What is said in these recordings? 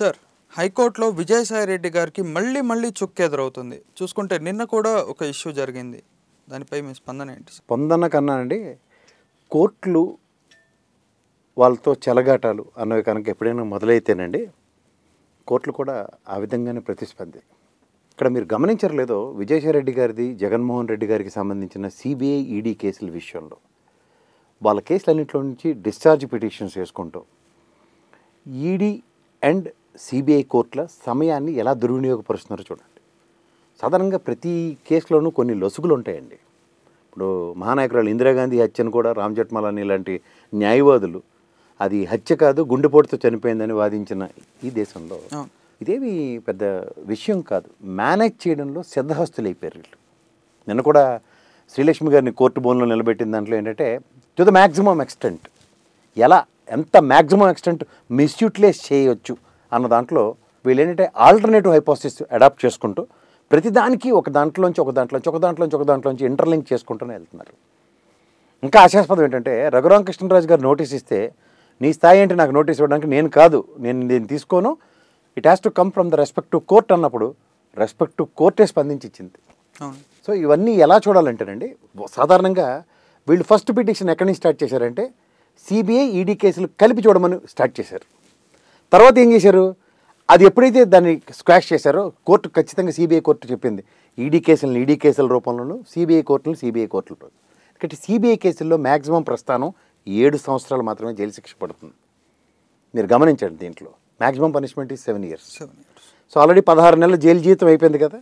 sir హైకోర్టులో విజయసాయి రెడ్డి గారికి మళ్ళీ మళ్ళీ చుక్కు ఎదురవుతుంది చూసుకుంటే నిన్న కూడా ఒక ఇష్యూ జరిగింది దానిపై మీ స్పందన ఏంటి స్పందన కన్నా అండి కోర్టులు వాళ్ళతో చెలగాటాలు అన్నవి కనుక ఎప్పుడైనా మొదలైతేనండి కోర్టులు కూడా ఆ విధంగానే ప్రతిస్పంది ఇక్కడ మీరు గమనించరు విజయసాయి రెడ్డి గారిది జగన్మోహన్ రెడ్డి గారికి సంబంధించిన సిబిఐ ఈడీ కేసుల విషయంలో వాళ్ళ కేసులన్నింటిలో నుంచి డిశ్చార్జ్ పిటిషన్స్ వేసుకుంటూ ఈడీ అండ్ సిబిఐ కోర్టుల సమయాన్ని ఎలా దుర్వినియోగపరుస్తున్నారో చూడండి సాధారణంగా ప్రతి కేసులోనూ కొన్ని లొసుగులు ఉంటాయండి ఇప్పుడు మహానాయకురాలు ఇందిరాగాంధీ హత్యను కూడా రామ్ జట్మలాని ఇలాంటి న్యాయవాదులు అది హత్య కాదు గుండెపోటుతో చనిపోయిందని వాదించిన ఈ దేశంలో ఇదేమి పెద్ద విషయం కాదు మేనేజ్ చేయడంలో సిద్ధహస్తులు అయిపోయారు వీళ్ళు నిన్న కూడా శ్రీలక్ష్మి గారిని కోర్టు బోన్లో నిలబెట్టిన దాంట్లో ఏంటంటే టు ద మ్యాక్సిమం ఎక్స్టెంట్ ఎలా ఎంత మ్యాక్సిమం ఎక్స్టెంట్ మిస్యూటిలైజ్ చేయవచ్చు అన్న దాంట్లో వీళ్ళు ఏంటంటే ఆల్టర్నేటివ్ హైపోసిస్ అడాప్ట్ చేసుకుంటూ ప్రతిదానికి ఒక దాంట్లోంచి ఒక దాంట్లోంచి ఒక దాంట్లోంచి ఒక దాంట్లోంచి ఇంటర్లింక్ చేసుకుంటూనే వెళ్తున్నారు ఇంకా ఆశాస్పదం ఏంటంటే రఘురామ కృష్ణరాజు గారు నోటీస్ ఇస్తే నీ స్థాయి ఏంటి నాకు నోటీస్ ఇవ్వడానికి నేను కాదు నేను నేను తీసుకోను it has to come from the respect to court అన్నప్పుడు రెస్పెక్ట్ టు కోర్టే స్పందించి ఇచ్చింది సో ఇవన్నీ ఎలా చూడాలంటేనండి సాధారణంగా వీళ్ళు ఫస్ట్ పిటిషన్ ఎక్కడి నుంచి స్టార్ట్ చేశారంటే సిబిఐ ఈడీ e కేసులు కలిపి చూడమని స్టార్ట్ చేశారు తర్వాత ఏం చేశారు అది ఎప్పుడైతే దాన్ని స్క్వాష్ చేశారో కోర్టు ఖచ్చితంగా సిబిఐ కోర్టు చెప్పింది ఈడీ కేసులను ఈడీ కేసుల రూపంలోనూ సిబిఐ కోర్టులను సిబిఐ కోర్టులతో ఎందుకంటే సిబిఐ కేసుల్లో మ్యాక్సిమం ప్రస్థానం ఏడు సంవత్సరాలు మాత్రమే జైలు శిక్ష పడుతుంది మీరు గమనించండి దీంట్లో మ్యాక్సిమం పనిష్మెంట్ ఈ సెవెన్ ఇయర్స్ సో ఆల్రెడీ పదహారు నెలలు జైలు జీవితం అయిపోయింది కదా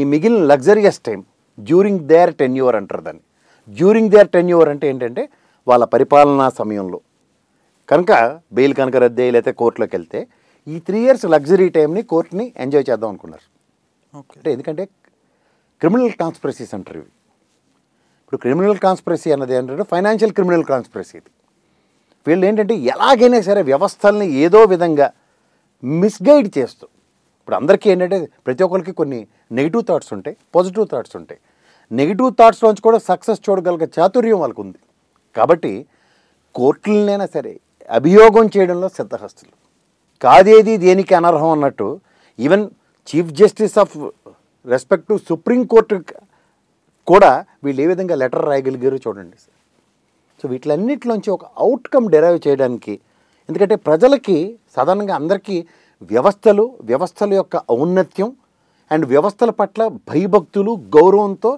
ఈ మిగిలిన luxurious time during their tenure అంటారు దాన్ని డ్యూరింగ్ దేర్ టెన్యూర్ అంటే ఏంటంటే వాళ్ళ పరిపాలనా సమయంలో కనుక బెయిల్ కనుక రద్దు అయ్యి లేకపోతే కోర్టులోకి వెళ్తే ఈ త్రీ ఇయర్స్ లగ్జరీ టైంని కోర్టుని ఎంజాయ్ చేద్దాం అనుకున్నారు అంటే ఎందుకంటే క్రిమినల్ కాన్స్పిరసీస్ అంటారు ఇవి ఇప్పుడు క్రిమినల్ కాన్స్పిరసీ అన్నది ఏంటంటే ఫైనాన్షియల్ క్రిమినల్ కాన్స్పిరసీ ఇది వీళ్ళు ఏంటంటే ఎలాగైనా సరే వ్యవస్థల్ని ఏదో విధంగా మిస్గైడ్ చేస్తూ ఇప్పుడు అందరికీ ఏంటంటే ప్రతి ఒక్కరికి కొన్ని నెగిటివ్ థాట్స్ ఉంటాయి పాజిటివ్ థాట్స్ ఉంటాయి నెగిటివ్ థాట్స్లోంచి కూడా సక్సెస్ చూడగలిగే చాతుర్యం వాళ్ళకు ఉంది కాబట్టి కోర్టులనైనా సరే అభియోగం చేయడంలో సిద్ధహస్తులు కాదేది దేనికి అనర్హం అన్నట్టు even chief justice of respect supreme court కూడా వీళ్ళు ఏ విధంగా లెటర్ రాయగలిగారు చూడండి సో వీటిలన్నింటిలోంచి ఒక అవుట్కమ్ డెరైవ్ చేయడానికి ఎందుకంటే ప్రజలకి సాధారణంగా అందరికీ వ్యవస్థలు వ్యవస్థల యొక్క ఔన్నత్యం అండ్ వ్యవస్థల పట్ల భయభక్తులు గౌరవంతో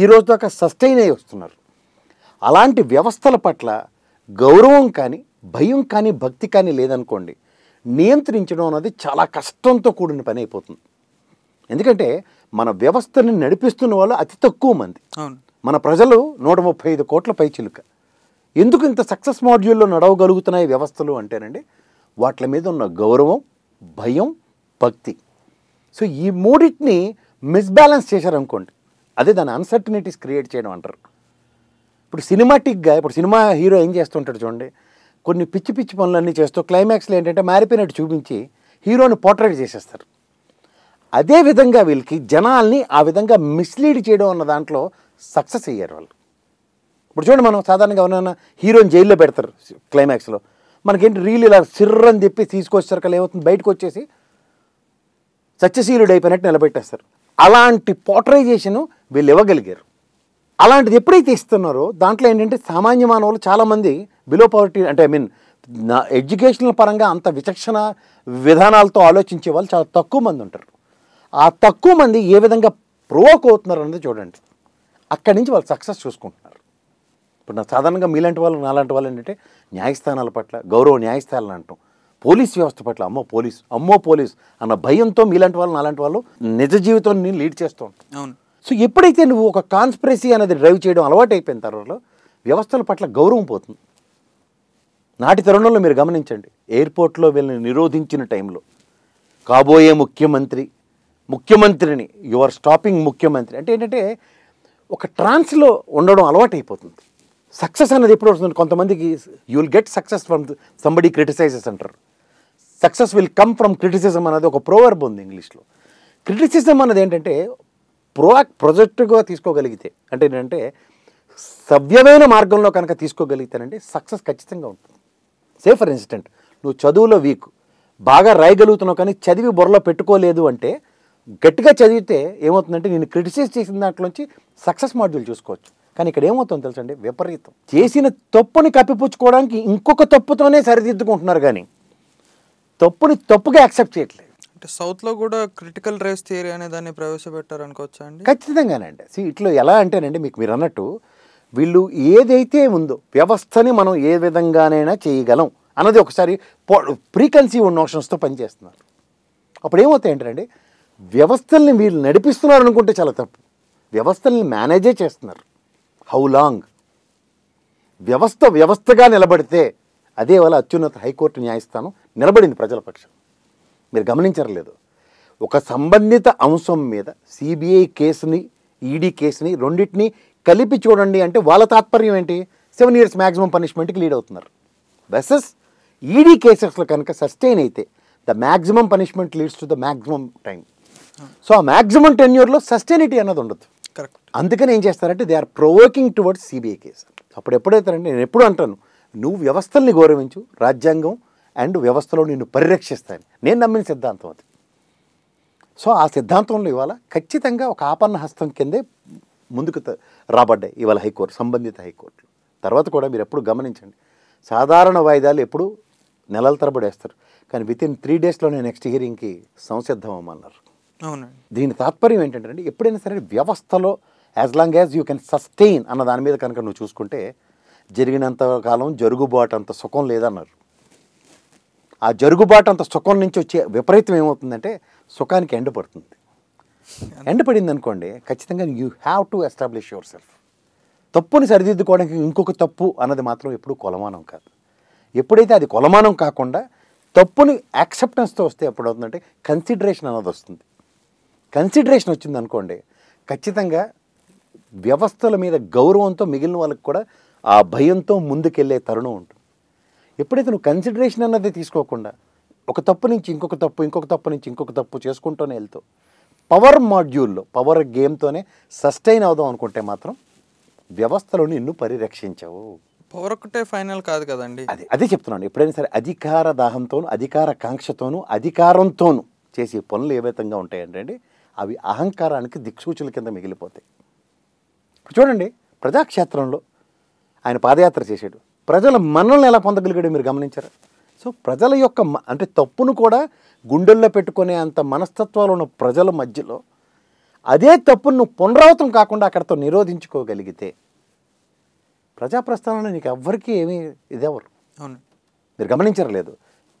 ఈరోజు దాకా సస్టైన్ అయి వస్తున్నారు అలాంటి వ్యవస్థల పట్ల గౌరవం కానీ భయం కానీ భక్తి కానీ లేదనుకోండి నియంత్రించడం అనేది చాలా కష్టంతో కూడిన పని అయిపోతుంది ఎందుకంటే మన వ్యవస్థని నడిపిస్తున్న వాళ్ళు అతి తక్కువ మంది మన ప్రజలు నూట ముప్పై ఐదు కోట్ల పై చిలుక ఎందుకు ఇంత సక్సెస్ మాడ్యూల్లో నడవగలుగుతున్నాయి వ్యవస్థలు అంటేనండి వాటి మీద ఉన్న గౌరవం భయం భక్తి సో ఈ మూడింటిని మిస్బ్యాలెన్స్ చేశారనుకోండి అదే దాని అన్సర్టనిటీస్ క్రియేట్ చేయడం అంటారు ఇప్పుడు సినిమాటిక్గా ఇప్పుడు సినిమా హీరో ఏం చేస్తుంటాడు చూడండి కొన్ని పిచ్చి పిచ్చి పనులన్నీ చేస్తూ క్లైమాక్స్లో ఏంటంటే మారిపోయినట్టు చూపించి హీరోని పోర్ట్రేట్ చేసేస్తారు అదే విధంగా వీళ్ళకి జనాల్ని ఆ విధంగా మిస్లీడ్ చేయడం అన్న దాంట్లో సక్సెస్ అయ్యారు వాళ్ళు ఇప్పుడు చూడండి మనం సాధారణంగా ఎవరైనా హీరోని జైల్లో పెడతారు క్లైమాక్స్లో మనకేంటి రీల్ ఇలా సిర్రని చెప్పి కదా ఏమవుతుంది బయటకు వచ్చేసి సత్యశీలుడు అయిపోయినట్టు నిలబెట్టేస్తారు అలాంటి పోటరైజేషను వీళ్ళు ఇవ్వగలిగారు అలాంటిది ఎప్పుడైతే ఇస్తున్నారో దాంట్లో ఏంటంటే సామాన్య మానవులు చాలామంది బిలో పవర్టీ అంటే ఐ మీన్ ఎడ్యుకేషనల్ పరంగా అంత విచక్షణ విధానాలతో ఆలోచించే వాళ్ళు చాలా తక్కువ మంది ఉంటారు ఆ తక్కువ మంది ఏ విధంగా ప్రోవోక్ అవుతున్నారు అనేది చూడండి అక్కడి నుంచి వాళ్ళు సక్సెస్ చూసుకుంటున్నారు ఇప్పుడు నా సాధారణంగా మీలాంటి వాళ్ళు నాలాంటి వాళ్ళు ఏంటంటే న్యాయస్థానాల పట్ల గౌరవ న్యాయస్థానాలు అంటాం పోలీస్ వ్యవస్థ పట్ల అమ్మో పోలీస్ అమ్మో పోలీస్ అన్న భయంతో మీలాంటి వాళ్ళు నాలాంటి వాళ్ళు నిజ జీవితాన్ని లీడ్ చేస్తూ ఉంటారు అవును సో ఎప్పుడైతే నువ్వు ఒక కాన్స్పిరసీ అనేది డ్రైవ్ చేయడం అలవాటు అయిపోయిన తర్వాత వ్యవస్థల పట్ల గౌరవం పోతుంది నాటి తరుణంలో మీరు గమనించండి ఎయిర్పోర్ట్లో వీళ్ళని నిరోధించిన టైంలో కాబోయే ముఖ్యమంత్రి ముఖ్యమంత్రిని యువర్ స్టాపింగ్ ముఖ్యమంత్రి అంటే ఏంటంటే ఒక ట్రాన్స్లో ఉండడం అలవాటు అయిపోతుంది సక్సెస్ అనేది ఎప్పుడు వస్తుంది కొంతమందికి you will get success from somebody criticises అంటారు success will come from criticism అనేది ఒక ప్రోవర్బ్ ఉంది ఇంగ్లీష్లో క్రిటిసిజం అనేది ఏంటంటే ప్రోక్ ప్రొజెక్ట్గా తీసుకోగలిగితే అంటే ఏంటంటే సవ్యమైన మార్గంలో కనుక తీసుకోగలిగితేనంటే సక్సెస్ ఖచ్చితంగా ఉంటుంది సే ఫర్ ఇన్స్టెంట్ నువ్వు చదువులో వీక్ బాగా రాయగలుగుతున్నావు కానీ చదివి బుర్రలో పెట్టుకోలేదు అంటే గట్టిగా చదివితే ఏమవుతుందంటే నేను క్రిటిసైజ్ చేసిన దాంట్లోంచి సక్సెస్ మాడ్యూల్ చూసుకోవచ్చు కానీ ఇక్కడ ఏమవుతుందో అండి విపరీతం చేసిన తప్పుని కప్పిపుచ్చుకోవడానికి ఇంకొక తప్పుతోనే సరిదిద్దుకుంటున్నారు కానీ తప్పుని తప్పుగా యాక్సెప్ట్ చేయట్లేదు అంటే సౌత్లో కూడా క్రిటికల్ రేస్ థియరీ అనే దాన్ని ప్రవేశపెట్టారు అనుకోవచ్చా అండి ఖచ్చితంగానండి సి ఇట్లా ఎలా అంటేనండి మీకు మీరు అన్నట్టు వీళ్ళు ఏదైతే ఉందో వ్యవస్థని మనం ఏ విధంగానైనా చేయగలం అన్నది ఒకసారి ప్రీకన్సీవ్ నోషన్స్తో పనిచేస్తున్నారు అప్పుడు ఏమవుతాయి ఏంటంటే వ్యవస్థల్ని వీళ్ళు నడిపిస్తున్నారు అనుకుంటే చాలా తప్పు వ్యవస్థల్ని మేనేజే చేస్తున్నారు హౌ లాంగ్ వ్యవస్థ వ్యవస్థగా నిలబడితే అదే వాళ్ళ అత్యున్నత హైకోర్టు న్యాయస్థానం నిలబడింది ప్రజల పక్షం మీరు గమనించరలేదు ఒక సంబంధిత అంశం మీద సిబిఐ కేసుని ఈడీ e కేసుని రెండింటిని కలిపి చూడండి అంటే వాళ్ళ తాత్పర్యం ఏంటి సెవెన్ ఇయర్స్ మ్యాక్సిమం పనిష్మెంట్కి లీడ్ అవుతున్నారు వెసెస్ ఈడీ e కేసెస్లో కనుక సస్టైన్ అయితే the maximum punishment leads to the maximum time so ఆ మ్యాక్సిమం ఇయర్లో సస్టైనిటీ అన్నది ఉండదు కరెక్ట్ అందుకని ఏం చేస్తారంటే they are provoking towards CBI case అప్పుడు ఎప్పుడైతారంటే నేను ఎప్పుడు అంటాను నువ్వు వ్యవస్థల్ని గౌరవించు రాజ్యాంగం అండ్ వ్యవస్థలో నిన్ను పరిరక్షిస్తాయని నేను నమ్మిన సిద్ధాంతం అది సో ఆ సిద్ధాంతంలో ఇవాళ ఖచ్చితంగా ఒక ఆపన్న హస్తం కిందే ముందుకు రాబడ్డాయి ఇవాళ హైకోర్టు సంబంధిత హైకోర్టు తర్వాత కూడా మీరు ఎప్పుడు గమనించండి సాధారణ వాయిదాలు ఎప్పుడు నెలల తరబడి వేస్తారు కానీ విత్ ఇన్ త్రీ డేస్లోనే నెక్స్ట్ హియరింగ్కి సంసిద్ధం అవ్వమన్నారు దీని తాత్పర్యం ఏంటంటే ఎప్పుడైనా సరే వ్యవస్థలో as long as you can sustain అన్న దాని మీద కనుక నువ్వు చూసుకుంటే జరిగినంత కాలం జరుగుబాటు అంత సుఖం లేదన్నారు ఆ జరుగుబాటు అంత సుఖం నుంచి వచ్చే విపరీతం ఏమవుతుందంటే సుఖానికి ఎండ పడుతుంది ఎండ పడింది అనుకోండి ఖచ్చితంగా you have to establish yourself తప్పుని సరిదిద్దుకోవడానికి ఇంకొక తప్పు అన్నది మాత్రం ఎప్పుడు కొలమానం కాదు ఎప్పుడైతే అది కొలమానం కాకుండా తప్పుని యాక్సెప్టెన్స్తో వస్తే ఎప్పుడు అవుతుందంటే కన్సిడరేషన్ అన్నది వస్తుంది కన్సిడరేషన్ వచ్చింది అనుకోండి ఖచ్చితంగా వ్యవస్థల మీద గౌరవంతో మిగిలిన వాళ్ళకి కూడా ఆ భయంతో ముందుకెళ్ళే తరుణం ఉంటుంది ఎప్పుడైతే నువ్వు కన్సిడరేషన్ అన్నది తీసుకోకుండా ఒక తప్పు నుంచి ఇంకొక తప్పు ఇంకొక తప్పు నుంచి ఇంకొక తప్పు చేసుకుంటూనే వెళ్తావు పవర్ మాడ్యూల్లో పవర్ గేమ్తోనే సస్టైన్ అవుదాం అనుకుంటే మాత్రం వ్యవస్థలో నిన్ను పరిరక్షించవు పవర్ ఒకటే ఫైనల్ కాదు కదండి అదే అదే చెప్తున్నాను ఎప్పుడైనా సరే అధికార దాహంతోను అధికార కాంక్షతోనూ అధికారంతోను చేసే పనులు ఏ విధంగా ఉంటాయంటే అవి అహంకారానికి దిక్సూచుల కింద మిగిలిపోతాయి చూడండి ప్రజాక్షేత్రంలో ఆయన పాదయాత్ర చేశాడు ప్రజల మనల్ని ఎలా పొందగలిగాడో మీరు గమనించారు సో ప్రజల యొక్క అంటే తప్పును కూడా గుండెల్లో పెట్టుకునే అంత మనస్తత్వాలు ఉన్న ప్రజల మధ్యలో అదే తప్పును నువ్వు పునరావృతం కాకుండా అక్కడతో నిరోధించుకోగలిగితే ప్రజాప్రస్థానంలో నీకు ఎవ్వరికీ ఏమీ ఇదెవరు అవును మీరు గమనించరలేదు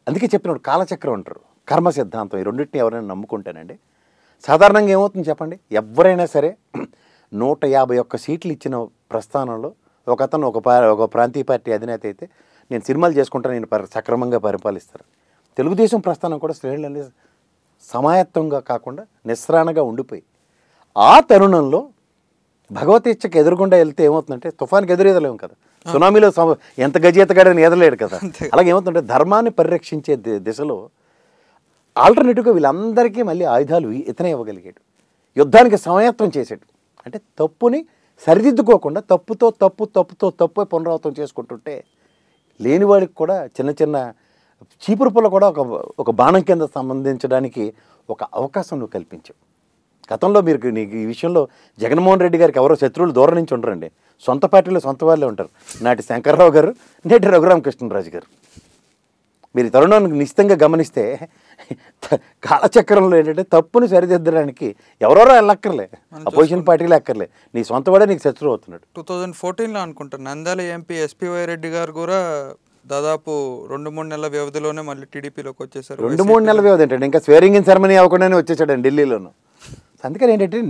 అందుకే చెప్పినాడు కాలచక్రం అంటారు కర్మ సిద్ధాంతం ఈ రెండింటిని ఎవరైనా నమ్ముకుంటానండి సాధారణంగా ఏమవుతుంది చెప్పండి ఎవరైనా సరే నూట యాభై ఒక్క సీట్లు ఇచ్చిన ప్రస్థానంలో ఒక అతను ఒక ఒక ప్రాంతీయ పార్టీ అధినేత అయితే నేను సినిమాలు చేసుకుంటాను నేను సక్రమంగా పరిపాలిస్తారు తెలుగుదేశం ప్రస్థానం కూడా శ్రేణులన్నీ సమాయత్వంగా కాకుండా నిస్రాణగా ఉండిపోయి ఆ తరుణంలో భగవతీచ్ఛకి ఎదురుకుండా వెళ్తే ఏమవుతుందంటే తుఫాన్కి ఎదురెదలేము కదా సునామీలో ఎంత గజేతగాడని ఎదలేడు కదా అలాగే ఏమవుతుందంటే ధర్మాన్ని పరిరక్షించే దిశలో ఆల్టర్నేటివ్గా వీళ్ళందరికీ మళ్ళీ ఆయుధాలు ఇతనే ఇవ్వగలిగాడు యుద్ధానికి సమాయత్వం చేసాడు అంటే తప్పుని సరిదిద్దుకోకుండా తప్పుతో తప్పు తప్పుతో తప్పు పునరావృతం చేసుకుంటుంటే లేనివాడికి కూడా చిన్న చిన్న పుల్ల కూడా ఒక ఒక బాణం కింద సంబంధించడానికి ఒక అవకాశం నువ్వు కల్పించావు గతంలో మీరు నీకు ఈ విషయంలో జగన్మోహన్ రెడ్డి గారికి ఎవరో శత్రువులు దూరం నుంచి ఉండరండి సొంత పార్టీలో సొంత వాళ్ళే ఉంటారు నాటి శంకర్రావు గారు నేటి రఘురామకృష్ణరాజు గారు మీరు తరుణానికి నిశ్చితంగా గమనిస్తే కాలచక్రంలో ఏంటంటే తప్పుని సరిదిద్దడానికి ఎవరెవరో వెళ్ళక్కర్లే అపోజిషన్ పార్టీలు ఎక్కర్లే నీ సొంత వాడే నీకు శత్రువు అవుతున్నాడు టూ థౌజండ్ ఫోర్టీన్లో అనుకుంటాను నందాల ఎంపీ ఎస్పీవై రెడ్డి గారు కూడా దాదాపు రెండు మూడు నెలల వ్యవధిలోనే మళ్ళీ టీడీపీలోకి వచ్చేసారు రెండు మూడు నెలల వ్యవధి ఏంటండి ఇంకా స్వేరింగ్ ఇన్ సెరమనీ అవ్వకుండానే వచ్చేసాడండి ఢిల్లీలోను అందుకని ఏంటంటే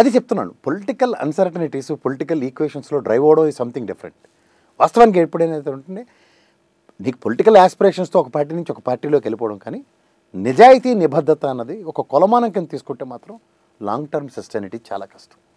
అది చెప్తున్నాను పొలిటికల్ అన్సర్టనిటీస్ పొలిటికల్ ఈక్వేషన్స్లో డ్రైవ్ అవడం ఈ సంథింగ్ డిఫరెంట్ వాస్తవానికి ఎప్పుడైనా ఉంటుంది నీకు పొలిటికల్ ఆస్పిరేషన్స్తో ఒక పార్టీ నుంచి ఒక పార్టీలోకి వెళ్ళిపోవడం కానీ నిజాయితీ నిబద్ధత అన్నది ఒక కొలమానం కింద తీసుకుంటే మాత్రం లాంగ్ టర్మ్ సస్టైనిటీ చాలా కష్టం